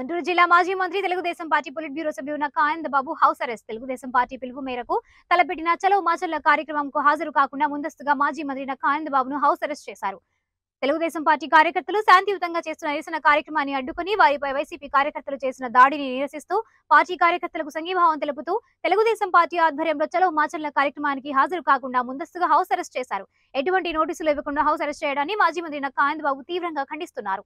గుంటూరు జిల్లా మాజీ మంత్రి తెలుగుదేశం పార్టీ పొలిట్ బ్యూరో సభ్యున్న కానంద Babu house arrest Telugu Desam party పిలుపు మేరకు తలపెట్టిన చలో మాచల్ల కార్యక్రమంకు హాజరు కాకుండా ముందస్తుగా మాజీ మంత్రి కానంద బాబును హౌస్ అరెస్ట్ చేశారు తెలుగుదేశం పార్టీ కార్యకర్తలు శాంతియుతంగా చేస్తున్న నిరసన కార్యక్రమాన్ని అడ్డుకుని వారిపై వైసీపీ కార్యకర్తలు చేసిన దాడిని నిరసిస్తూ పార్టీ కార్యకర్తలకు సంఘీభావం తెలుపుతూ తెలుగుదేశం పార్టీ ఆధ్వర్యంలో చలో మాచల్ల కార్యక్రమానికి హాజరు కాకుండా ముందస్తుగా హౌస్ అరెస్ట్ చేశారు ఎటువంటి నోటీసులు ఇవ్వకుండా హౌస్ అరెస్ట్ చేయడాన్ని మాజీ మంత్రి కానంద బాబు తీవ్రంగా ఖండిస్తున్నారు